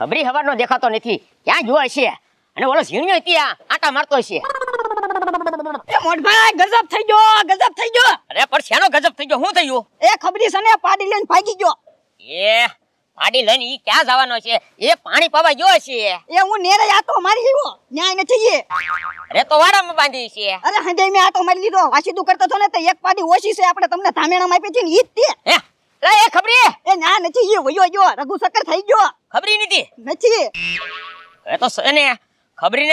ગભરી હવારનો દેખાતો નથી ક્યાં જોવા છે અને ઓલો ઝીણ્યો ત્યાં આટા મારતો છે એ મોટભાઈ ગજબ થઈ ગયો શું થયું એ ખબરી સને પાડી ગયો એ પાડી લઈને ઈ ક્યાં જવાનો છે એ પાણી પાવા ગયો છે એ હું નેરે આટો મારી લીધો ન્યાય નથી તો વાડામાં મેં આટો મારી લીધો વાસી તું કરતો તો ને તો એક પાડી ઓછી છે આપણે તમને ધામેણામાં આપી છે ને ઈ જ લે એ ખબરી એ ના નથી એ વયો ગયો રઘુ સકર થઈ ગયો ખબરી નથી નથી એ તો ને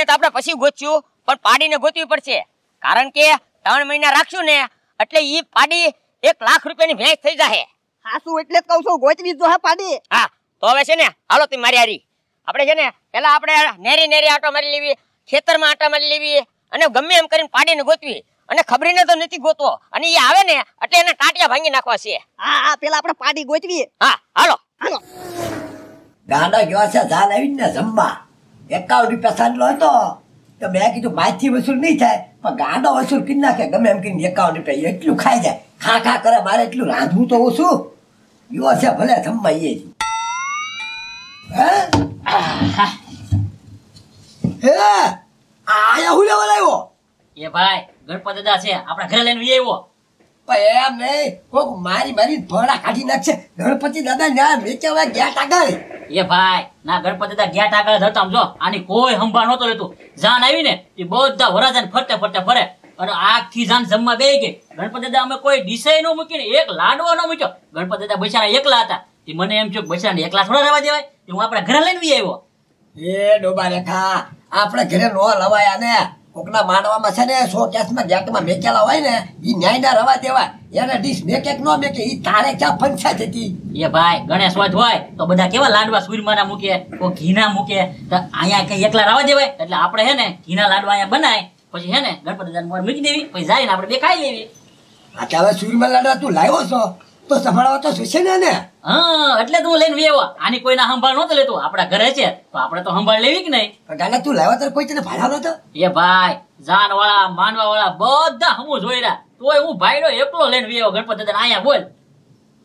તો આપણે પછી ગોચ્યું પણ પાડીને ગોતવી પડશે કારણ કે ત્રણ મહિના રાખશું ને એટલે ઈ પાડી એક લાખ રૂપિયાની ભેંસ થઈ જાહે શું એટલે જ કહું છું ગોચવી જો પાડી હા તો હવે છે ને હાલો તી મારી હારી આપણે છે ને પેલા આપણે નેરી નેરી આટો મારી લેવી ખેતરમાં આટા મારી લેવી અને ગમે એમ કરીને પાડીને ગોતવી અને ખબરીને તો નથી ગોતો અને એ આવે ને એટલે એને ટાટિયા ભાંગી નાખવા છે હા હા પેલા આપણે પાડી ગોતવી હા હાલો હાલો ગાંડા ગયો છે ઝાલ આવીને ને જમવા એકાવન રૂપિયા સાંડલો હતો તો મેં કીધું માથી વસૂલ નહીં થાય પણ ગાંડો વસૂલ કરી નાખે ગમે એમ કરીને એકાવન રૂપિયા એટલું ખાય જાય ખા ખા કરે મારે એટલું રાંધવું તો ઓછું ગયો છે ભલે જમવા એ હે આયા હું લેવા એ ભાઈ ગણપત દાદા છે આપણા ઘરે લઈને વી આવ્યો એમ નહીં કોક મારી મારી ભળા કાઢી નાખશે ગણપતિ દાદા ના વેચાવા ગયા દાદા ગયા ટાકા ધરતા કોઈ હંભા નહોતો લેતું જાન આવી ને એ ફરતે ફરતે ફરે આખી જાન જમવા બે ગઈ ગણપતિ દાદા અમે કોઈ ડિસાઈ ન મૂકીને એક લાડવો ન મૂક્યો ગણપતિ દાદા બચારા એકલા હતા તે મને એમ થયું બચારા એકલા થોડા રહેવા દેવાય હું આપડે ઘરે લઈને આવ્યો એ ડોબા રેખા આપણે ઘરે નો લવાયા ને કોકના માનવામાં છે ને સો કેસમાં ગેટમાં મેકેલા હોય ને એ ન્યાયના રવા દેવા એને ડીશ મેકે ન મેકે એ તારે ક્યાં પંચાયત હતી એ ભાઈ ગણેશ વાત હોય તો બધા કેવા લાડવા ના મૂકે કો ઘીના મૂકે તો અહીંયા કઈ એકલા રવા દેવાય એટલે આપણે હે ને ઘીના લાડવા અહીંયા બનાય પછી હે ને ગણપતિ મૂકી દેવી પછી જાય ને આપણે બે ખાઈ લેવી હા હવે સૂર્યમાં લાડવા તું લાવ્યો છો તો સંભાળવા તો શું છે ને હા એટલે તું લઈને વેવો આની કોઈના સંભાળ નતો લેતો આપણા ઘરે છે તો આપણે તો સંભાળ લેવી કે નહીં પણ દાદા તું લાવ્યો તો કોઈ તને ભાડાલો તો એ ભાઈ જાનવાળા વાળા બધા હમું જોઈ રહ્યા તોય હું ભાઈડો એકલો લઈને વેવો ગણપત દાદા અહીંયા બોલ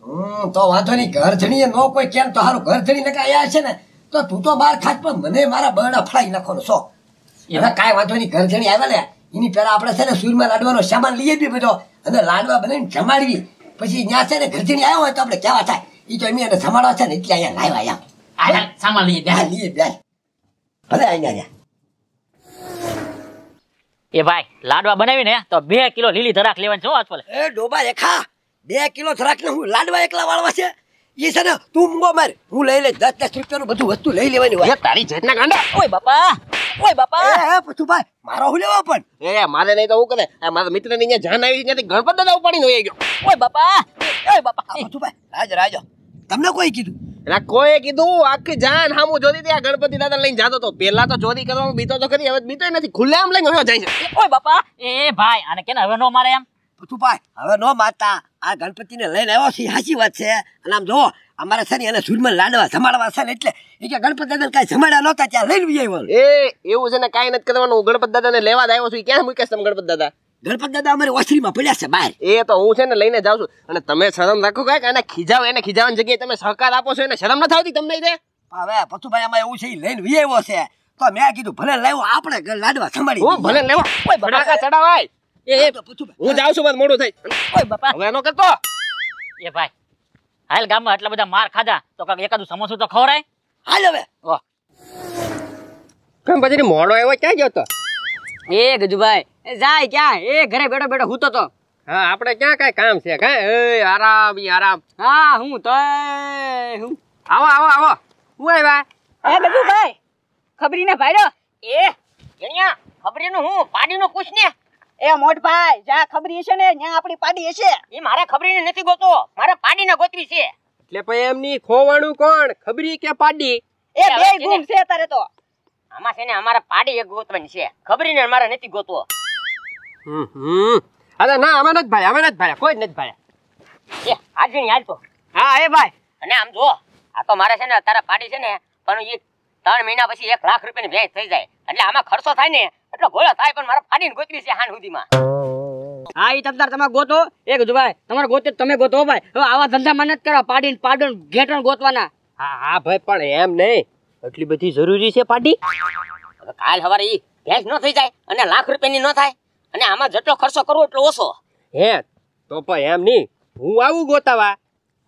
હમ તો વાંધો નહીં ઘર ધણીએ નો કોઈ કેમ તો હારું ઘર ધણી નકા આયા છે ને તો તું તો બાર ખાત પણ મને મારા બરડા ફળાઈ નાખવાનો છો એના કાંઈ વાંધો નહીં ઘર ધણી આવ્યા ને એની પહેલા આપણે છે ને સૂરમાં લાડવાનો સામાન લઈએ બી બધો અને લાડવા બનાવીને જમાડવી પછી ન્યા છે ને ગરજણી આવ્યો હોય તો આપણે કેવા થાય એ તો એમ એને સંભાળવા છે ને એટલે અહીંયા લાવ્યા આયા આયા બે લઈએ બે ભલે અહીંયા એ ભાઈ લાડવા બનાવીને તો બે કિલો લીલી ધરાક લેવાની છો આજકાલ એ ડોબા રેખા બે કિલો ધરાક ને હું લાડવા એકલા વાળવા છે એ છે ને તું મૂંગો માર હું લઈ લઈ દસ દસ રૂપિયાનું બધું વસ્તુ લઈ લેવાની હોય તારી જેટના ગાંડા ઓય બાપા મારે નહીં તો હું કરે આ મારા મિત્ર જાન આવી ત્યાંથી ગણપત દાદા તમને કોઈ કીધું એટલે કોઈ કીધું આખી જાન હામુ જોતી હતી ગણપતિ દાદા લઈને જાતો તો પેલા તો ચોરી કરવાનું બીતો તો ખરી હવે બીતો નથી ખુલ્લે આમ લઈને હવે જાય બાપા એ ભાઈ અને કેને હવે નો મારે એમ પછુભાઈ હવે નો માતા આ ગણપતિને લઈને આવ્યો છે સાચી વાત છે અને આમ જો અમારે છે ને એને સૂરમાં લાડવા સંભાળવા છે ને એટલે એ કે ગણપત દાદાને કઈ જમાડ્યા નહોતા ત્યાં લઈને આવ્યો એ એવું છે ને કઈ નથી કરવાનું ગણપત દાદાને લેવા આવ્યો છું ક્યાં મૂકે છે ગણપત દાદા ગણપત દાદા અમારે ઓછરીમાં પડ્યા છે બહાર એ તો હું છે ને લઈને જાઉં છું અને તમે શરમ રાખો કાંઈક અને ખીજાવ એને ખીજાવાની જગ્યાએ તમે સહકાર આપો છો એને શરમ નથી આવતી તમને દે હવે પથુભાઈ આમાં એવું છે લઈને વિયાવ્યો છે તો મેં કીધું ભલે લેવો આપણે લાડવા સંભાળી હું ભલે લેવો ઓય ભડાકા ચડાવાય એ હું જાઉં છું બસ મોડું થઈ ઓય બાપા હવે એનો કરતો એ ભાઈ હાલ ગામમાં એટલા બધા માર ખાધા તો કાંક એકાદું સમોસું તો ખવરાય હાલ હવે વાહ કેમ પછી મોડો આવ્યો ક્યાં ગયો તો એ ગજુભાઈ જાય ક્યાં એ ઘરે બેઠો બેઠો હું તો હા આપણે ક્યાં કાંઈ કામ છે કાંઈ એ આરામ આરામ હા હું તો હું આવો આવો આવો હું આવ્યા એ ગજુભાઈ ખબરીને ભાઈડો એ જણિયા ખબરીનું હું પાડીનું કુછ ને એ મોટભાઈ જ્યાં ખબરી છે ને ન્યા આપણી પાડી હશે એ મારા ખબરી નથી ગોતો મારા પાડી ના ગોતવી છે એટલે પછી એમની ખોવાણું કોણ ખબરી કે પાડી એ બે ગુમ છે તારે તો આમાં છે ને અમારા પાડી એક ગોતવાની છે ખબરી ને મારા નથી ગોતવો હમ અરે ના અમે નથી ભાઈ અમે નથી ભાઈ કોઈ નથી ભાઈ એ આજે યાદ તો હા એ ભાઈ અને આમ જો આ તો મારે છે ને તારા પાડી છે ને પણ એ ત્રણ મહિના પછી એક લાખ રૂપિયાની ભેટ થઈ જાય એટલે આમાં ખર્ચો થાય ને એટલો ભોળો થાય પણ મારા ફાડીને ગોતવી છે હાન સુધીમાં હા ઈ તમતાર તમે ગોતો એક જો ભાઈ તમારે ગોતે તમે ગોતો ભાઈ હવે આવા ધંધા મને જ કરવા પાડીને પાડણ ઘેટણ ગોતવાના હા હા ભાઈ પણ એમ નહીં એટલી બધી જરૂરી છે પાડી કાલ સવારે ઈ ભેંસ ન થઈ જાય અને લાખ રૂપિયાની ન થાય અને આમાં જેટલો ખર્ચો કરવો એટલો ઓછો હે તો પણ એમ નહીં હું આવું ગોતાવા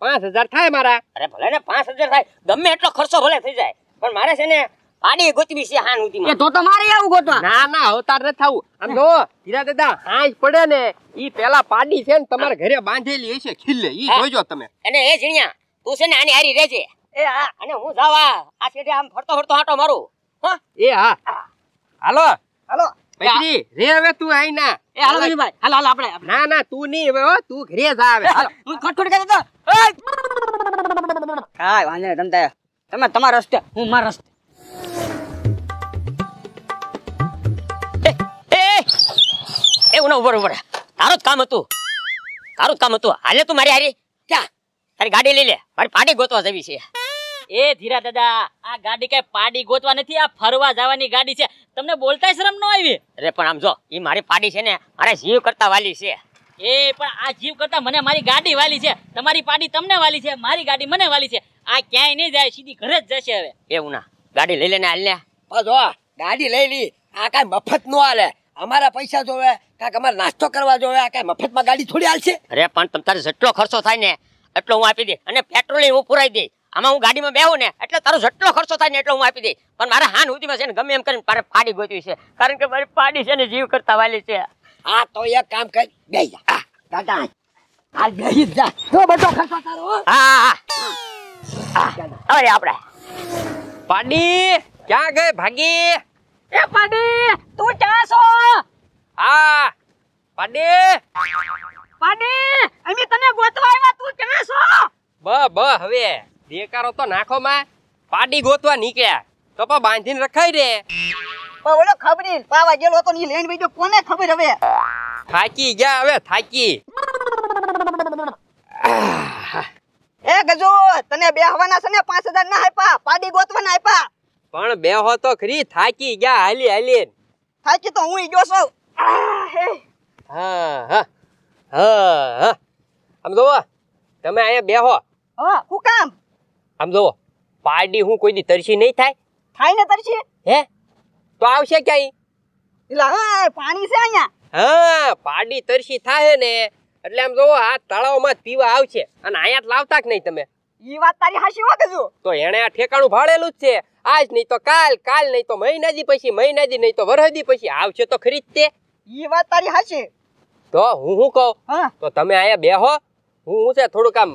પાંચ હજાર થાય મારા અરે ભલે ને પાંચ હજાર થાય ગમે એટલો ખર્ચો ભલે થઈ જાય પણ મારે છે ને આડી ગોતવી છે હાન ઉતી એ તો તમારે આવું ગોતવા ના ના અવતાર ન થાવું આમ જો હીરા દાદા હાંજ પડે ને ઈ પેલા પાડી છે ને તમારા ઘરે બાંધેલી હશે ખીલે ઈ જોજો તમે અને એ જીણિયા તું છે ને આની હારી રહેજે એ હા અને હું જાવા આ છેડે આમ ફરતો ફરતો આટો મારું હા એ હા હાલો હાલો પૈત્રી રે હવે તું આઈ ના એ હાલો ભાઈ હાલો હાલો આપણે ના ના તું નહીં હવે હો તું ઘરે જા હવે હાલો હું ખટખટ કરી દો કાય વાંધો નહીં તમે તમારા રસ્તે હું મારા રસ્તે એ ઉનો ઉભર તારું જ કામ હતું તારું જ કામ હતું હાલે તું મારી હારી ક્યાં તારી ગાડી લઈ લે મારી પાડી ગોતવા જવી છે એ ધીરા દાદા આ ગાડી કઈ પાડી ગોતવા નથી આ ફરવા જવાની ગાડી છે તમને બોલતા શરમ ન આવી અરે પણ આમ જો એ મારી પાડી છે ને મારે જીવ કરતા વાલી છે એ પણ આ જીવ કરતા મને મારી ગાડી વાલી છે તમારી પાડી તમને વાલી છે મારી ગાડી મને વાલી છે આ ક્યાંય નહીં જાય સીધી ઘરે જ જશે હવે એવું ના ગાડી લઈ લેને હાલ ને જો ગાડી લઈ લી આ કાઈ મફત નો હાલે અમારા પૈસા જોવે કાંઈક અમારે નાસ્તો કરવા જોવે આ કાંઈ મફતમાં ગાડી થોડી હાલશે અરે પણ તમ તારે જેટલો ખર્ચો થાય ને એટલો હું આપી દઈ અને પેટ્રોલ હું પુરાઈ દઈશ આમાં હું ગાડીમાં બેહું ને એટલે તારો જેટલો ખર્ચો થાય ને એટલો હું આપી દઈશ પણ મારે હાન ઉધીમાં છે ને ગમે એમ કરીને મારે પાડી ગોતવી છે કારણ કે મારી ફાડી છે ને જીવ કરતા વાલી છે હા તો એક કામ કરી બે જા દાદા હાલ બેહી જા તો બધો ખર્ચો તારો હા હા હા. આપણે પાડી ક્યાં ગઈ ભાગી એ તું ચા છો તને ગોતવા તું ચા છો બ હવે દેકારો તો નાખો પાડી ગોતવા નીકળ્યા તો પણ બાંધીને રખાઈ રે ઓલો ખબરી પાવા ગેલો તો ની લેણ કોને ખબર હવે થાકી ગયા હવે થાકી એ ગજુ તને બે હવાના છે પાંચ હજાર ના આપ્યા પાડી ગોતવાના આપ્યા પણ બેહો તો ખરી થાકી ગયા હાલી હાલી થાકી તો હું ગયો છું હા હા હા આમ જોવો તમે અહીંયા બેહો હા હું કામ આમ જોવો પાડી હું કોઈ દી તરસી નહીં થાય થાય ને તરસી હે તો આવશે ક્યાંય એટલે હા પાણી છે અહીંયા હા પાડી તરસી થાય ને એટલે આમ જોવો આ તળાવમાં પીવા આવશે અને અહીંયા લાવતા કે નહીં તમે ઈ વાત તારી હાસી વાગે જો તો એણે આ ઠેકાણું ભાડેલું જ છે આજ નહીં તો કાલ કાલ નહીં તો મહિના મહિનાથી પછી મહિના મહિનાથી નહીં તો વરહદી પછી આવશે તો ખરી તે એ વાત તારી હાશે તો હું શું કહું તો તમે અહીંયા બેહો હું હું છે થોડુંક આમ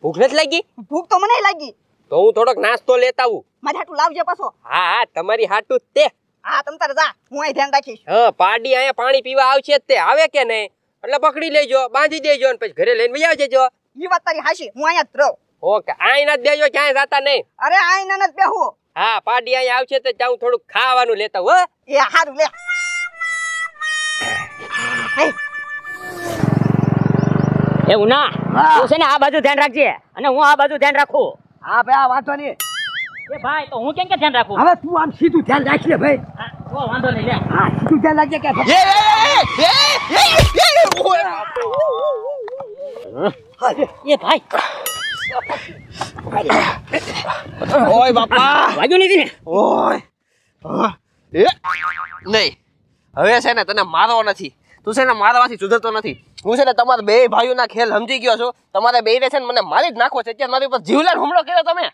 ભૂખ નથી લાગી ભૂખ તો મને લાગી તો હું થોડોક નાસ્તો લેતા આવું મારે હાટું લાવજો પાછો હા હા તમારી હાટું જ તે હા તમ તારે જા હું અહીં ધ્યાન રાખીશ હા પાડી અહીંયા પાણી પીવા આવશે તે આવે કે નહીં એટલે પકડી લેજો બાંધી દેજો ને પછી ઘરે લઈને વહી જજો એ વાત તારી હાચી હું અહીંયા જ રહું ઓકે આઈના જ દેજો ક્યાંય જાતા નહીં અરે ના જ બેહું હા પાડી અહીંયા આવશે તો જાઉં થોડું ખાવાનું લેતા હો એ હારું લે એ ઉના તું છે ને આ બાજુ ધ્યાન રાખજે અને હું આ બાજુ ધ્યાન રાખું હા ભાઈ આ વાંધો નહીં એ ભાઈ તો હું કેમ કે ધ્યાન રાખું હવે તું આમ સીધું ધ્યાન રાખી લે ભાઈ ઓ વાંધો નહીં લે હા સીધું ધ્યાન રાખજે કે એ એ એ એ એ એ એ એ એ એ એ એ એ એ એ એ એ ઓય બાપા વાગ્યું નથી ને ઓય એ નહીં હવે છે ને તને મારવો નથી તું છે ને મારવાથી સુધરતો નથી હું છે ને તમારા બે ભાઈઓના ખેલ સમજી ગયો છું તમારે બે ને છે ને મને મારી જ નાખવો છે અત્યારે મારી ઉપર જીવલાન હુમલો કર્યો તમે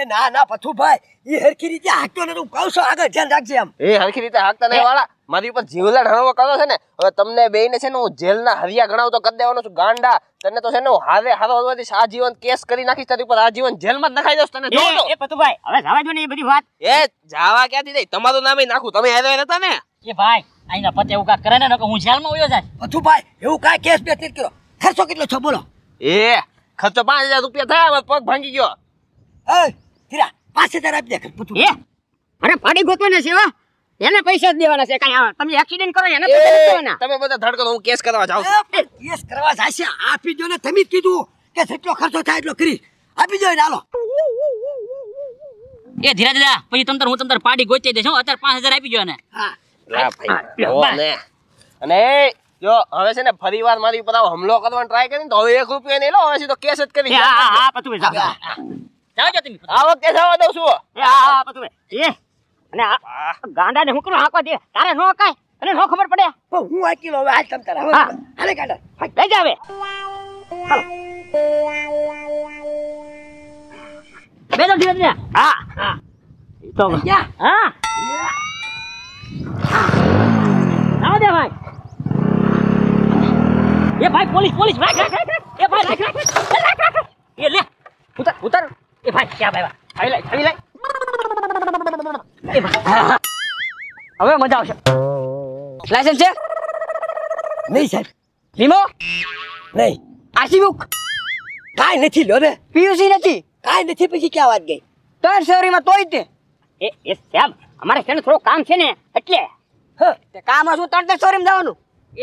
એ ના ના પથુ ભાઈ એ હરખી રીતે હાકતો ને તું કહું છું આગળ ધ્યાન રાખજે એમ એ હરખી રીતે હાકતા નહીં વાળા મારી ઉપર જીવલા ઢાણો કરો છે ને હવે તમને બેને છે ને હું જેલના હરિયા ગણાવતો કરી દેવાનો છું ગાંડા તને તો છે ને હું હારે હારો હરવાથી આજીવન કેસ કરી નાખીશ તારી ઉપર આજીવન જેલમાં જ નખાઈ દઉં તને જોડો એ પતુભાઈ હવે જવા દો ને એ બધી વાત એ જવા ક્યાંથી દઈ તમારું નામે નાખું તમે હેરો હતા ને એ ભાઈ આઈના પતે એવું કા કરે ને નકર હું જેલમાં ઉયો જાય પતુભાઈ એવું કાય કેસ બે તીર કર્યો ખર્ચો કેટલો છે બોલો એ ખર્ચો હજાર રૂપિયા થયા પગ ભાંગી ગયો એ હીરા 5000 આપજે ખર્ચ પતુ એ અરે પાડી ગોતવાના સેવા એને પૈસા જ દેવાના છે કાઈ તમે એક્સિડન્ટ કરો એને પૈસા તમે બધા ધડકો હું કેસ કરવા જાઉં કેસ કરવા જાશે આપી જો ને તમે કીધું કે જેટલો ખર્ચો થાય એટલો કરી આપી જો ને હાલો એ ધીરા ધીરા પછી તમતર હું તમતર પાડી ગોતી દઈશ અત્યારે પાંચ હજાર આપી જો ને હા અને જો હવે છે ને ફરી વાર મારી ઉપર આવો હમલો કરવાનો ટ્રાય કરીને તો હવે એક રૂપિયા નહીં લો હવે સીધો કેસ જ કરી હા હા પતુભાઈ જાઓ જાઓ તમે આવો કેસ આવવા દઉં છું હા હા પતુભાઈ એ અને આ ગાંડા હું કરું હાંકવા દે તારે નો કાય અને નો ખબર પડે પણ હું આકી હવે હાલ તમ તારા હા હાલે ગાંડા હા લઈ જાવે હાલો બેજો ધીરે ધીરે હા હા તો હા આવો દે ભાઈ એ ભાઈ પોલીસ પોલીસ રાખ રાખ એ ભાઈ રાખ રાખ એ લે ઉતર ઉતર એ ભાઈ ક્યાં ભાઈ આવી લાય આવી લાય હવે મજા આવશે લાયસન્સ છે નહીં સાહેબ વીમો નહીં આરસી કાંઈ નથી લો રે પીયુસી નથી કાંઈ નથી પછી ક્યાં વાત ગઈ તાર શહેરીમાં તોય તે એ એ સાહેબ અમારે છે ને થોડું કામ છે ને એટલે તે કામ શું ત્રણ ત્રણ શહેરીમાં જવાનું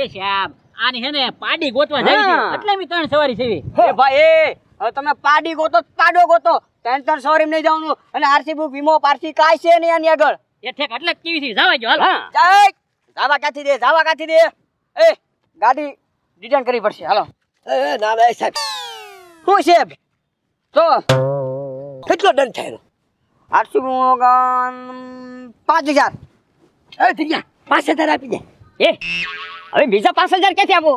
એ સાહેબ આની છે ને પાડી ગોતવા જાય એટલે મી ત્રણ સવારી છે એ ભાઈ એ હવે તમે પાડી ગોતો પાડો ગોતો ટેન્શન ત્રણ સોરી નહીં જવાનું અને આરસી બુક વીમો પારસી કાય છે નહીં આની આગળ એ ઠેક એટલે કેવી થી જાવા જો હાલ જાય જાવા કાથી દે જાવા કાથી દે એ ગાડી રિટર્ન કરી પડશે હાલો એ ના ના સાહેબ શું સાહેબ તો કેટલો દંડ થયેલો આરસી બુક પાંચ હજાર એ થઈ ગયા પાંચ હજાર આપી દે એ હવે બીજા પાંચ હજાર ક્યાંથી આપો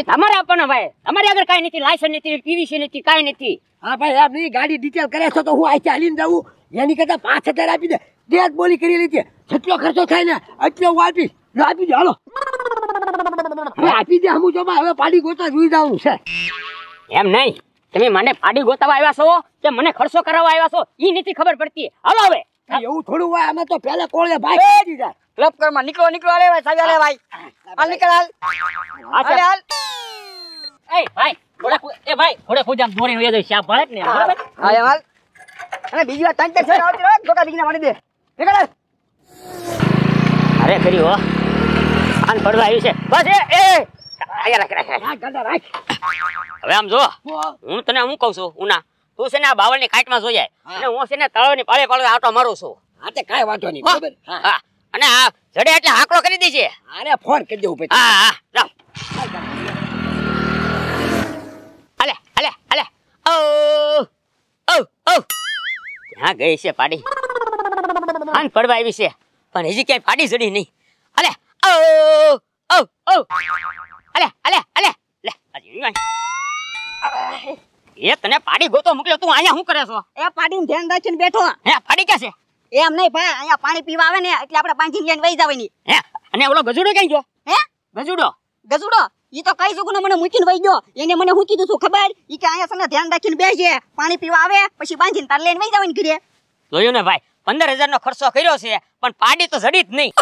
એ તમારે આપવાના ભાઈ અમારે આગળ કઈ નથી લાયસન્સ નથી પીવીસી નથી કાંઈ નથી હા ભાઈ આપની ગાડી ડિટેલ કરે છો તો હું આ ચાલીને જાઉં એની કરતા પાંચ હજાર આપી દે તે બોલી કરી લીધી જેટલો ખર્ચો થાય ને એટલો હું આપીશ આપી દે હાલો આપી દે હમું જોમાં હવે પાડી ગોતા જોઈ જવાનું છે એમ નહીં તમે મને પાડી ગોતાવા આવ્યા છો કે મને ખર્ચો કરાવવા આવ્યા છો એ નથી ખબર પડતી હાલો હવે એવું થોડું હોય અમે તો પહેલા કોળે ભાઈ દીધા ક્લબ કરમાં નીકળો નીકળો અરે ભાઈ સાહેબ અરે ભાઈ હાલ નીકળ હાલ અરે હાલ એ ભાઈ થોડા એ ભાઈ થોડા પૂજામ દોરી હોય જઈ શાપ ભળે ને હા હાલ અને બીજી વાર તંતે છે આવતી રહે ધોકા દીને મારી દે નીકળ અરે કરી હો આન પડવા આવ્યું છે બસ એ એ હવે આમ જો હું તને હું કહું છું ઉના તું છે ને આ બાવળની કાટમાં જોઈ જાય અને હું છે ને તળાવની પાળે પાળે આટો મારું છું હા તે કાંઈ વાંધો નહીં બરાબર અને આ જડે એટલે હાંકડો કરી દેજે અરે ફોન કરી દેવું પછી હા હા અલે અલે અલે ઓ ઓ ઓ ક્યાં ગઈ છે પાડી આન પડવા આવી છે પણ હજી ક્યાંય પાડી જડી નહીં અલે ઓ ઓ ઓ એ તને પાડી ગોતો મોકલ્યો તું અહીંયા શું કરે છો એ પાડીને ધ્યાન રાખીને બેઠો હે પાડી કે છે એમ નહીં ભાઈ અહીંયા પાણી પીવા આવે ને એટલે આપણે પાંચી લઈને વહી જવાની હે અને ઓલો ગજુડો કઈ ગયો હે ગજુડો ગજુડો ઈ તો કઈ જુગનો મને મૂકીને વહી ગયો એને મને હું કીધું છું ખબર ઈ કે અહીંયા સને ધ્યાન રાખીને બેસજે પાણી પીવા આવે પછી બાંધીને તાર લઈને વહી જવાની ઘરે જોયો ને ભાઈ પંદર હજાર નો ખર્ચો કર્યો છે પણ પાડી તો જડી જ નહીં